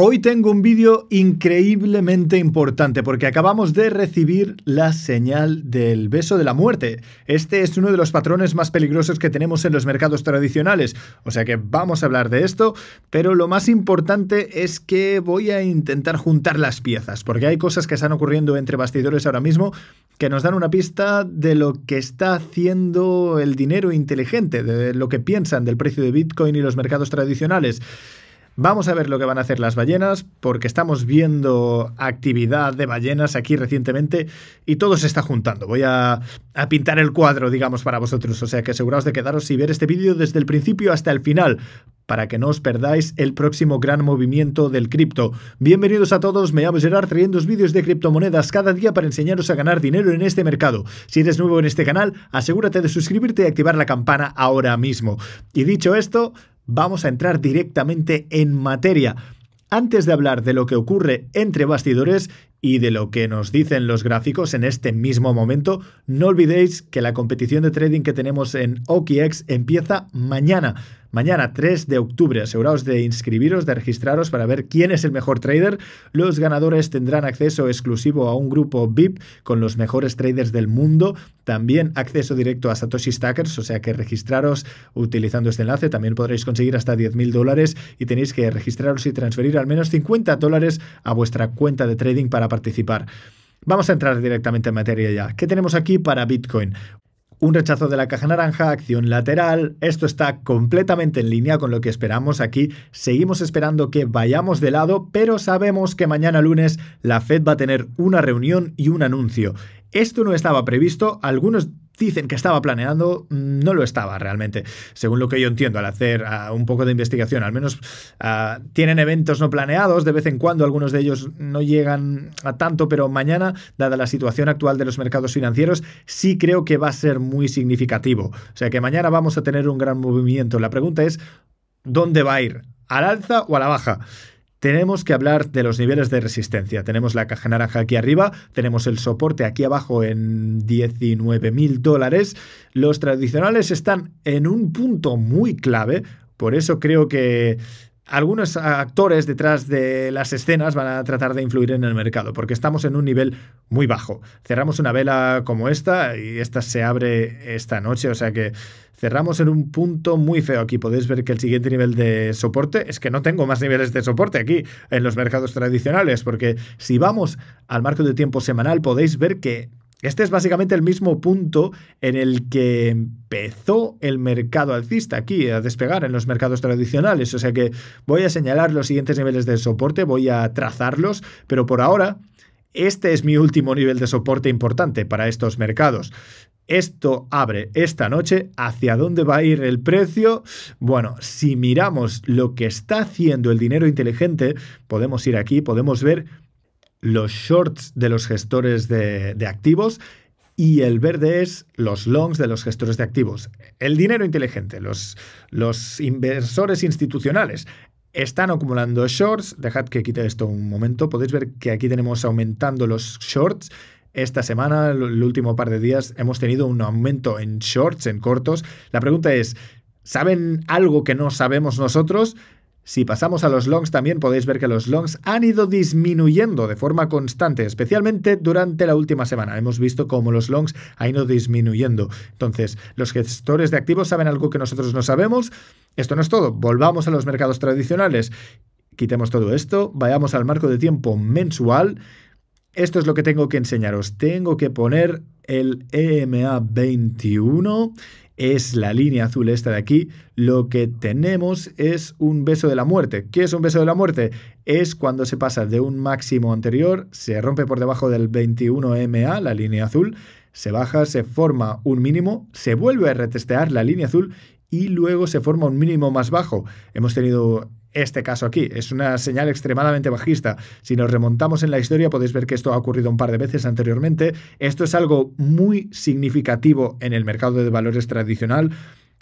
Hoy tengo un vídeo increíblemente importante porque acabamos de recibir la señal del beso de la muerte. Este es uno de los patrones más peligrosos que tenemos en los mercados tradicionales, o sea que vamos a hablar de esto, pero lo más importante es que voy a intentar juntar las piezas porque hay cosas que están ocurriendo entre bastidores ahora mismo que nos dan una pista de lo que está haciendo el dinero inteligente, de lo que piensan del precio de Bitcoin y los mercados tradicionales. Vamos a ver lo que van a hacer las ballenas, porque estamos viendo actividad de ballenas aquí recientemente y todo se está juntando. Voy a, pintar el cuadro, digamos, para vosotros, o sea que aseguraos de quedaros y ver este vídeo desde el principio hasta el final, para que no os perdáis el próximo gran movimiento del cripto. Bienvenidos a todos, me llamo Gerard trayendo vídeos de criptomonedas cada día para enseñaros a ganar dinero en este mercado. Si eres nuevo en este canal, asegúrate de suscribirte y activar la campana ahora mismo. Y dicho esto, vamos a entrar directamente en materia. Antes de hablar de lo que ocurre entre bastidores y de lo que nos dicen los gráficos en este mismo momento, no olvidéis que la competición de trading que tenemos en OKX empieza mañana. Mañana, 3 de octubre, aseguraos de inscribiros, de registraros para ver quién es el mejor trader. Los ganadores tendrán acceso exclusivo a un grupo VIP con los mejores traders del mundo. También acceso directo a Satoshi Stackers, o sea que registraros utilizando este enlace. También podréis conseguir hasta 10.000 dólares y tenéis que registraros y transferir al menos 50 dólares a vuestra cuenta de trading para participar. Vamos a entrar directamente en materia ya. ¿Qué tenemos aquí para Bitcoin? Un rechazo de la caja naranja, acción lateral, esto está completamente en línea con lo que esperamos aquí, seguimos esperando que vayamos de lado, pero sabemos que mañana lunes la Fed va a tener una reunión y un anuncio. Esto no estaba previsto, algunos dicen que estaba planeando, mm, no lo estaba realmente, según lo que yo entiendo al hacer ah, un poco de investigación. Al menos ah, tienen eventos no planeados, de vez en cuando algunos de ellos no llegan a tanto, pero mañana, dada la situación actual de los mercados financieros, sí creo que va a ser muy significativo. O sea que mañana vamos a tener un gran movimiento. La pregunta es, ¿dónde va a ir? ¿Al alza o a la baja? Tenemos que hablar de los niveles de resistencia. Tenemos la caja naranja aquí arriba, tenemos el soporte aquí abajo en 19 mil dólares. Los tradicionales están en un punto muy clave, por eso creo que algunos actores detrás de las escenas van a tratar de influir en el mercado, porque estamos en un nivel muy bajo. Cerramos una vela como esta y esta se abre esta noche, o sea que cerramos en un punto muy feo aquí. Podéis ver que el siguiente nivel de soporte es que no tengo más niveles de soporte aquí en los mercados tradicionales, porque si vamos al marco de tiempo semanal podéis ver que este es básicamente el mismo punto en el que empezó el mercado alcista aquí a despegar en los mercados tradicionales. O sea que voy a señalar los siguientes niveles de soporte, voy a trazarlos, pero por ahora este es mi último nivel de soporte importante para estos mercados. Esto abre esta noche. ¿Hacia dónde va a ir el precio? Bueno, si miramos lo que está haciendo el dinero inteligente, podemos ir aquí, podemos ver los shorts de los gestores de, activos y el verde es los longs de los gestores de activos. El dinero inteligente, los, los inversores institucionales están acumulando shorts. Dejad que quite esto un momento. Podéis ver que aquí tenemos aumentando los shorts. Esta semana, el último par de días, hemos tenido un aumento en shorts, en cortos. La pregunta es, ¿saben algo que no sabemos nosotros? Si pasamos a los longs también podéis ver que los longs han ido disminuyendo de forma constante, especialmente durante la última semana. Hemos visto cómo los longs han ido disminuyendo. Entonces, los gestores de activos saben algo que nosotros no sabemos. Esto no es todo. Volvamos a los mercados tradicionales. Quitemos todo esto, vayamos al marco de tiempo mensual. Esto es lo que tengo que enseñaros. Tengo que poner el EMA 21 es la línea azul esta de aquí, lo que tenemos es un beso de la muerte. ¿Qué es un beso de la muerte? Es cuando se pasa de un máximo anterior, se rompe por debajo del 21MA, la línea azul, se baja, se forma un mínimo, se vuelve a retestear la línea azul y luego se forma un mínimo más bajo. Hemos tenido este caso aquí. Es una señal extremadamente bajista. Si nos remontamos en la historia podéis ver que esto ha ocurrido un par de veces anteriormente. Esto es algo muy significativo en el mercado de valores tradicional.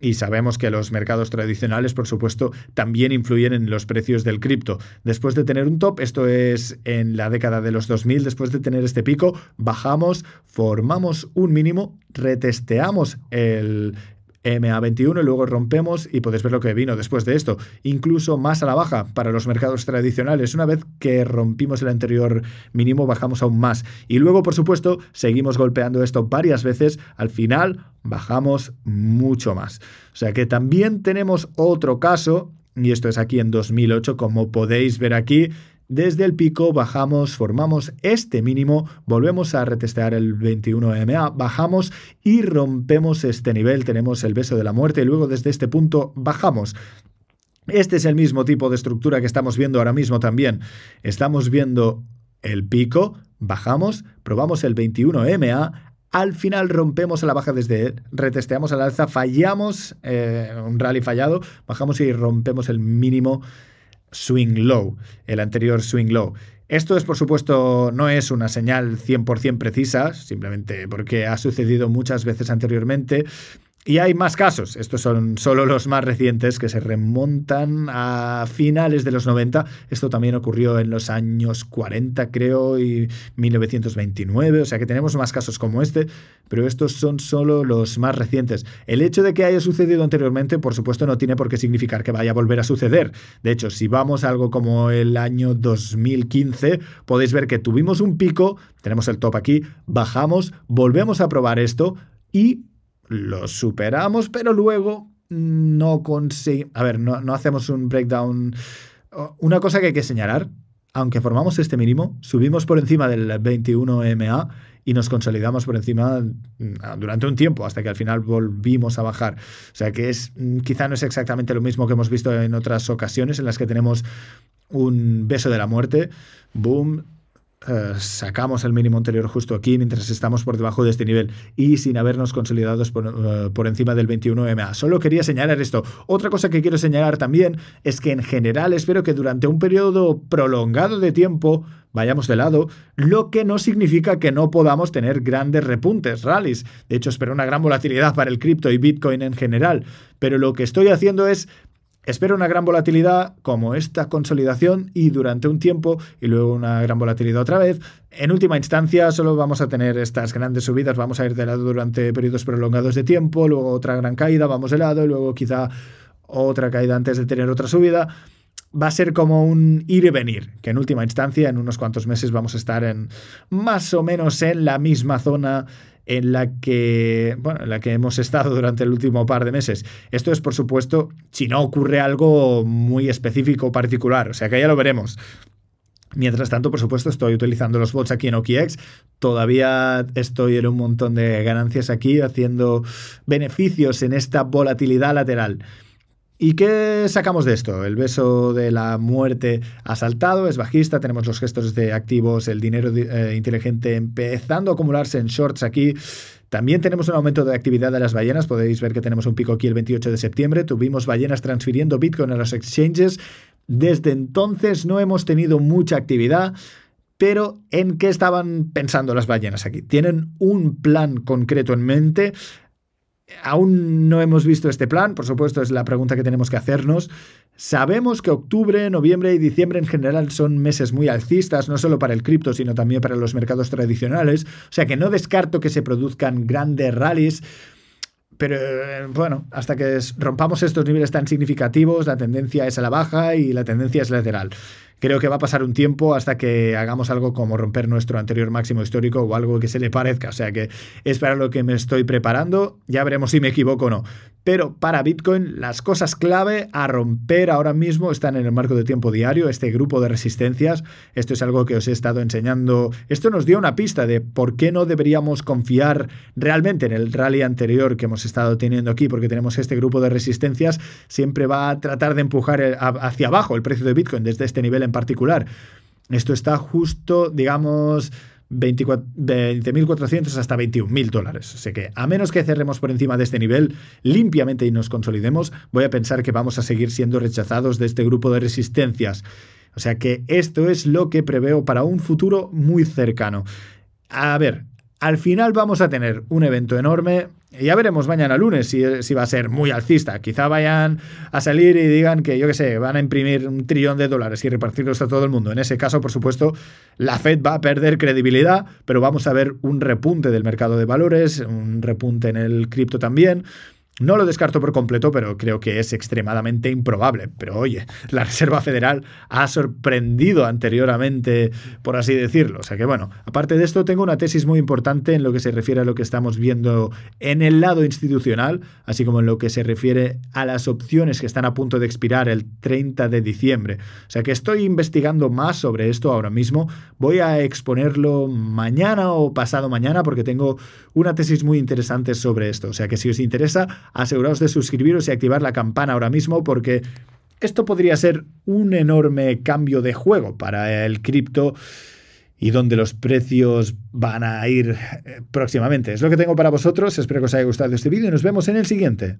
Y sabemos que los mercados tradicionales, por supuesto, también influyen en los precios del cripto. Después de tener un top, esto es en la década de los 2000, después de tener este pico, bajamos, formamos un mínimo, retesteamos el, MA21 y luego rompemos y podéis ver lo que vino después de esto, incluso más a la baja para los mercados tradicionales. Una vez que rompimos el anterior mínimo, bajamos aún más. Y luego, por supuesto, seguimos golpeando esto varias veces. Al final, bajamos mucho más. O sea que también tenemos otro caso, y esto es aquí en 2008, como podéis ver aquí, desde el pico bajamos, formamos este mínimo, volvemos a retestear el 21MA, bajamos y rompemos este nivel, tenemos el beso de la muerte y luego desde este punto bajamos. Este es el mismo tipo de estructura que estamos viendo ahora mismo también. Estamos viendo el pico, bajamos, probamos el 21MA, al final rompemos a la baja desde retesteamos al alza, fallamos, eh, un rally fallado, bajamos y rompemos el mínimo swing low, el anterior swing low. Esto es, por supuesto, no es una señal 100% precisa, simplemente porque ha sucedido muchas veces anteriormente, y hay más casos, estos son solo los más recientes que se remontan a finales de los 90. Esto también ocurrió en los años 40, creo, y 1929, o sea que tenemos más casos como este, pero estos son solo los más recientes. El hecho de que haya sucedido anteriormente, por supuesto, no tiene por qué significar que vaya a volver a suceder. De hecho, si vamos a algo como el año 2015, podéis ver que tuvimos un pico, tenemos el top aquí, bajamos, volvemos a probar esto y lo superamos, pero luego no conseguimos... A ver, no, hacemos un breakdown. Una cosa que hay que señalar, aunque formamos este mínimo, subimos por encima del 21MA y nos consolidamos por encima mm, durante un tiempo, hasta que al final volvimos a bajar. O sea que es mm, quizá no es exactamente lo mismo que hemos visto en otras ocasiones en las que tenemos un beso de la muerte, boom, eh, sacamos el mínimo anterior justo aquí mientras estamos por debajo de este nivel y sin habernos consolidado por, eh, por, encima del 21MA. Solo quería señalar esto. Otra cosa que quiero señalar también es que en general espero que durante un periodo prolongado de tiempo vayamos de lado, lo que no significa que no podamos tener grandes repuntes, rallies. De hecho, espero una gran volatilidad para el cripto y Bitcoin en general, pero lo que estoy haciendo es Espero una gran volatilidad como esta consolidación y durante un tiempo y luego una gran volatilidad otra vez. En última instancia solo vamos a tener estas grandes subidas, vamos a ir de lado durante periodos prolongados de tiempo, luego otra gran caída, vamos de lado y luego quizá otra caída antes de tener otra subida. Va a ser como un ir y venir, que en última instancia en unos cuantos meses vamos a estar en más o menos en la misma zona en la que, la que hemos estado durante el último par de meses. Esto es, por supuesto, si no ocurre algo muy específico o particular, o sea que ya lo veremos. Mientras tanto, por supuesto, estoy utilizando los bots aquí en OKX. Todavía estoy en un montón de ganancias aquí, haciendo beneficios en esta volatilidad lateral. ¿Y qué sacamos de esto? El beso de la muerte asaltado es bajista, tenemos los gestos de activos, el dinero eh, inteligente empezando a acumularse en shorts aquí. También tenemos un aumento de actividad de las ballenas. Podéis ver que tenemos un pico aquí el 28 de septiembre. Tuvimos ballenas transfiriendo Bitcoin a los exchanges. Desde entonces no hemos tenido mucha actividad. Pero ¿en qué estaban pensando las ballenas aquí? ¿Tienen un plan concreto en mente? Aún no hemos visto este plan, por supuesto, es la pregunta que tenemos que hacernos. Sabemos que octubre, noviembre y diciembre en general son meses muy alcistas, no solo para el cripto, sino también para los mercados tradicionales, o sea que no descarto que se produzcan grandes rallies. Pero eh, bueno, hasta que rompamos estos niveles tan significativos, la tendencia es a la baja y la tendencia es lateral. Creo que va a pasar un tiempo hasta que hagamos algo como romper nuestro anterior máximo histórico o algo que se le parezca. O sea que es para lo que me estoy preparando. Ya veremos si me equivoco o no. Pero para Bitcoin las cosas clave a romper ahora mismo están en el marco de tiempo diario, este grupo de resistencias. Esto es algo que os he estado enseñando. Esto nos dio una pista de por qué no deberíamos confiar realmente en el rally anterior que hemos estado teniendo aquí, porque tenemos este grupo de resistencias. Siempre va a tratar de empujar hacia abajo el precio de Bitcoin desde este nivel en particular. Esto está justo, digamos, 20.400 hasta 21.000 dólares. Así que a menos que cerremos por encima de este nivel limpiamente y nos consolidemos, voy a pensar que vamos a seguir siendo rechazados de este grupo de resistencias. O sea que esto es lo que preveo para un futuro muy cercano. A ver, al final vamos a tener un evento enorme, ya veremos mañana lunes si, va a ser muy alcista. Quizá vayan a salir y digan que, yo qué sé, van a imprimir un trillón de dólares y repartirlos a todo el mundo. En ese caso, por supuesto, la Fed va a perder credibilidad, pero vamos a ver un repunte del mercado de valores, un repunte en el cripto también. No lo descarto por completo, pero creo que es extremadamente improbable. Pero oye, la Reserva Federal ha sorprendido anteriormente, por así decirlo. O sea que bueno, aparte de esto, tengo una tesis muy importante en lo que se refiere a lo que estamos viendo en el lado institucional, así como en lo que se refiere a las opciones que están a punto de expirar el 30 de diciembre. O sea que estoy investigando más sobre esto ahora mismo. Voy a exponerlo mañana o pasado mañana porque tengo una tesis muy interesante sobre esto. O sea que si os interesa, aseguraos de suscribiros y activar la campana ahora mismo porque esto podría ser un enorme cambio de juego para el cripto y donde los precios van a ir eh, próximamente. Es lo que tengo para vosotros, espero que os haya gustado este vídeo y nos vemos en el siguiente.